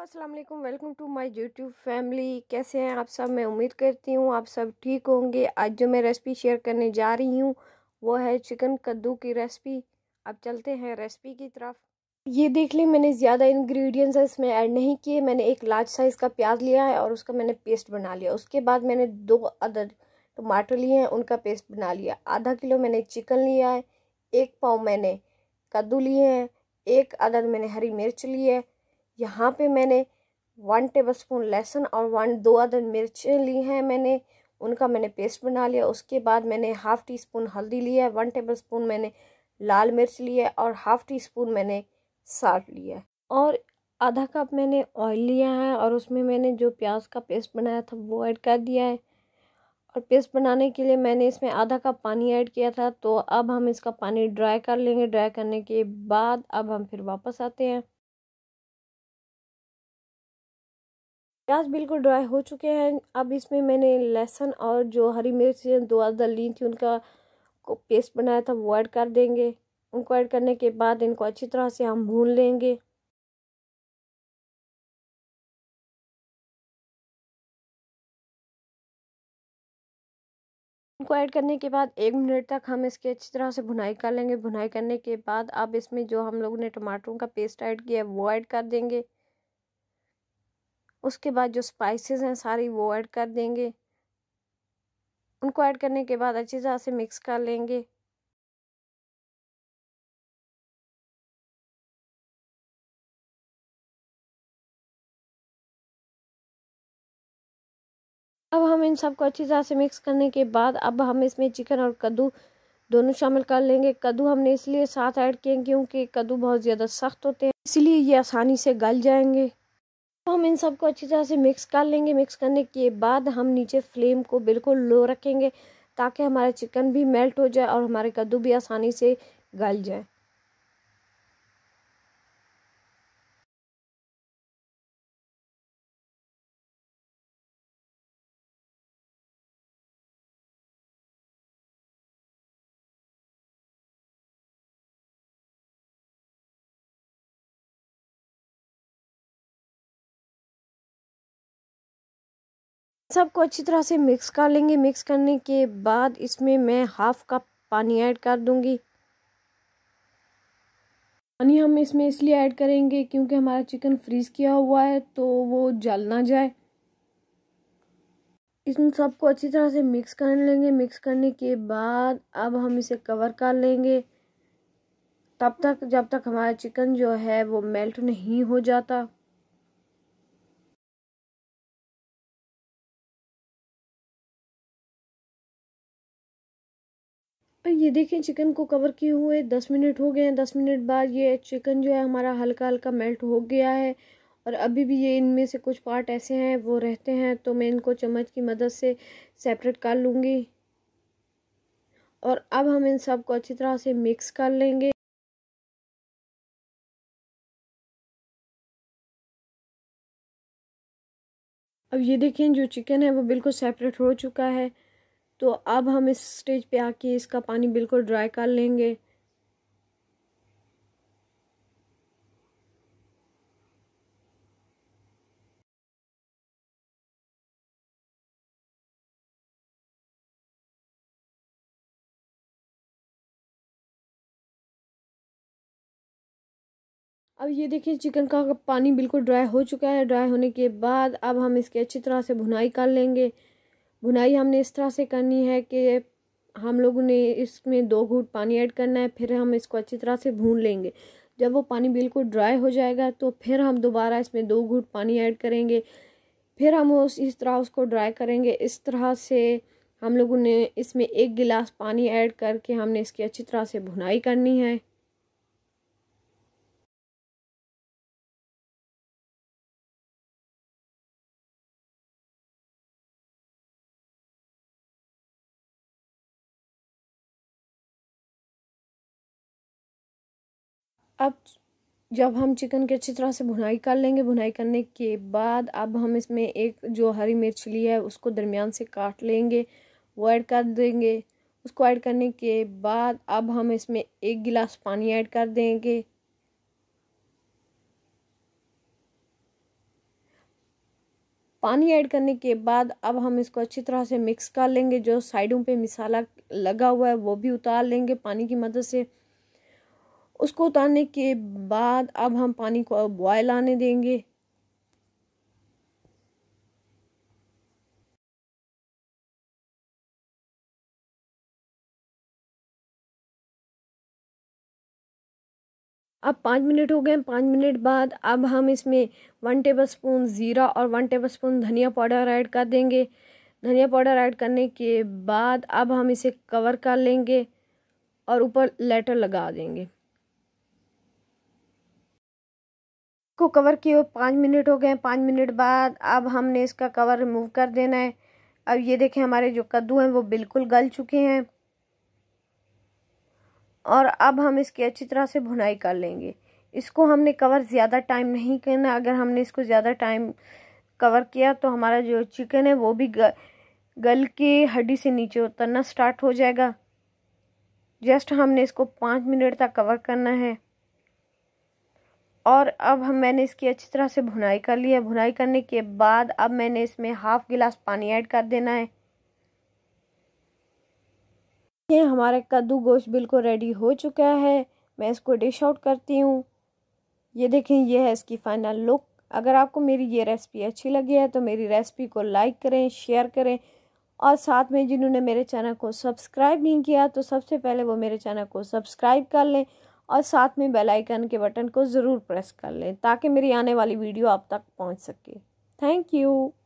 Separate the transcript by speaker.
Speaker 1: अस्सलाम वालेकुम welcome to my YouTube family कैसे हैं आप सब मैं उम्मीद करती हूँ आप सब ठीक होंगे आज जो मैं रेसिपी शेयर करने जा रही हूँ वो है चिकन कद्दू की रेसिपी अब चलते हैं रेसिपी की तरफ ये देख लें मैंने ज़्यादा इंग्रेडिएंट्स इसमें ऐड नहीं किए मैंने एक लार्ज साइज़ का प्याज लिया है और उसका मैंने पेस्ट बना लिया उसके बाद मैंने दो अदर टमाटर लिए हैं उनका पेस्ट बना लिया आधा किलो मैंने चिकन लिया है एक पाव मैंने कद्दू लिए हैं एक अदर मैंने हरी मिर्च ली है यहाँ पे मैंने वन टेबल स्पून लहसुन और वन दो अदर मिर्चें ली हैं मैंने उनका मैंने पेस्ट बना लिया उसके बाद मैंने हाफ़ टी स्पून हल्दी लिया है वन टेबल स्पून मैंने लाल मिर्च लिया है और हाफ़ टी स्पून मैंने साल्ट लिया है और आधा कप मैंने ऑयल लिया है और उसमें मैंने जो प्याज का पेस्ट बनाया था वो ऐड कर दिया है और पेस्ट बनाने के लिए मैंने इसमें आधा कप पानी ऐड किया था तो अब हम इसका पानी ड्राई कर लेंगे ड्राई करने के बाद अब हम फिर वापस आते हैं प्याज बिल्कुल ड्राई हो चुके हैं अब इसमें मैंने लहसुन और जो हरी मिर्च दो अदर ली थी उनका को पेस्ट बनाया था वो ऐड कर देंगे उनको ऐड करने के बाद इनको अच्छी तरह से हम भून लेंगे इनको ऐड करने के बाद एक मिनट तक हम इसकी अच्छी तरह से भुनाई कर लेंगे भुनाई करने के बाद अब इसमें जो हम लोगों ने टमाटरों का पेस्ट ऐड किया है वो ऐड कर देंगे उसके बाद जो स्पाइसेस हैं सारी वो ऐड कर देंगे उनको ऐड करने के बाद अच्छी तरह से मिक्स कर लेंगे अब हम इन सबको अच्छी तरह से मिक्स करने के बाद अब हम इसमें चिकन और कद्दू दोनों शामिल कर लेंगे कद्दू हमने इसलिए साथ ऐड किए क्योंकि कद्दू बहुत ज़्यादा सख्त होते हैं इसलिए ये आसानी से गल जाएंगे तो हम इन सबको अच्छी तरह से मिक्स कर लेंगे मिक्स करने के बाद हम नीचे फ्लेम को बिल्कुल लो रखेंगे ताकि हमारा चिकन भी मेल्ट हो जाए और हमारे कद्दू भी आसानी से गल जाए सबको अच्छी तरह से मिक्स कर लेंगे मिक्स करने के बाद इसमें मैं हाफ कप पानी ऐड कर दूंगी पानी हम इसमें इसलिए ऐड करेंगे क्योंकि हमारा चिकन फ्रीज़ किया हुआ है तो वो जल ना जाए इसमें सबको अच्छी तरह से मिक्स कर लेंगे मिक्स करने के बाद अब हम इसे कवर कर लेंगे तब तक जब तक हमारा चिकन जो है वो मेल्ट नहीं हो जाता ये देखें चिकन को कवर किए हुए दस मिनट हो गए हैं दस मिनट बाद ये चिकन जो है हमारा हल्का हल्का मेल्ट हो गया है और अभी भी ये इनमें से कुछ पार्ट ऐसे हैं वो रहते हैं तो मैं इनको चम्मच की मदद से सेपरेट कर लूँगी और अब हम इन सब को अच्छी
Speaker 2: तरह से मिक्स कर लेंगे
Speaker 1: अब ये देखें जो चिकन है वो बिल्कुल सेपरेट हो चुका है तो अब हम इस स्टेज पे आके इसका पानी बिल्कुल ड्राई कर लेंगे अब ये देखिए चिकन का पानी बिल्कुल ड्राई हो चुका है ड्राई होने के बाद अब हम इसकी अच्छी तरह से भुनाई कर लेंगे बुनाई हमने इस तरह से करनी है कि हम लोगों ने इसमें दो घूट पानी ऐड करना है फिर हम इसको अच्छी तरह से भून लेंगे जब वो पानी बिल्कुल ड्राई हो जाएगा तो फिर हम दोबारा इसमें दो घूट पानी ऐड करेंगे फिर हम उस इस तरह उसको ड्राई करेंगे इस तरह से हम लोगों ने इसमें एक गिलास पानी ऐड करके हमने इसकी अच्छी तरह से भुनाई करनी है अब जब हम चिकन की अच्छी तरह से भुनाई कर लेंगे भुनाई करने के बाद अब हम इसमें एक जो हरी मिर्च ली है उसको दरमियान से काट लेंगे वो ऐड कर देंगे उसको ऐड करने के बाद अब हम इसमें एक गिलास पानी ऐड कर देंगे पानी ऐड करने के बाद अब हम इसको अच्छी तरह से मिक्स कर लेंगे जो साइडों पे मिसाला लगा हुआ है वो भी उतार लेंगे पानी की मदद से उसको उतारने के बाद अब हम पानी को बॉयल आने देंगे अब पाँच मिनट हो गए पाँच मिनट बाद अब हम इसमें वन टेबल स्पून ज़ीरा और वन टेबल स्पून धनिया पाउडर ऐड कर देंगे धनिया पाउडर ऐड करने के बाद अब हम इसे कवर कर लेंगे और ऊपर लेटर लगा देंगे को कवर किए हुए पाँच मिनट हो गए पाँच मिनट बाद अब हमने इसका कवर रिमूव कर देना है अब ये देखें हमारे जो कद्दू हैं वो बिल्कुल गल चुके हैं और अब हम इसकी अच्छी तरह से भुनाई कर लेंगे इसको हमने कवर ज़्यादा टाइम नहीं करना अगर हमने इसको ज़्यादा टाइम कवर किया तो हमारा जो चिकन है वो भी गल के हड्डी से नीचे उतरना स्टार्ट हो जाएगा जस्ट हमने इसको पाँच मिनट तक कवर करना है और अब हम मैंने इसकी अच्छी तरह से भुनाई कर ली है भुनाई करने के बाद अब मैंने इसमें हाफ गिलास पानी ऐड कर देना है ये हमारा कद्दू गोश्त बिल्कुल रेडी हो चुका है मैं इसको डिश आउट करती हूँ ये देखें ये है इसकी फाइनल लुक अगर आपको मेरी ये रेसिपी अच्छी लगी है तो मेरी रेसिपी को लाइक करें शेयर करें और साथ में जिन्होंने मेरे चैनल को सब्सक्राइब नहीं किया तो सबसे पहले वो मेरे चैनल को सब्सक्राइब कर लें और साथ में बेल आइकन के बटन को ज़रूर प्रेस कर लें ताकि मेरी आने वाली वीडियो आप तक पहुंच सके थैंक यू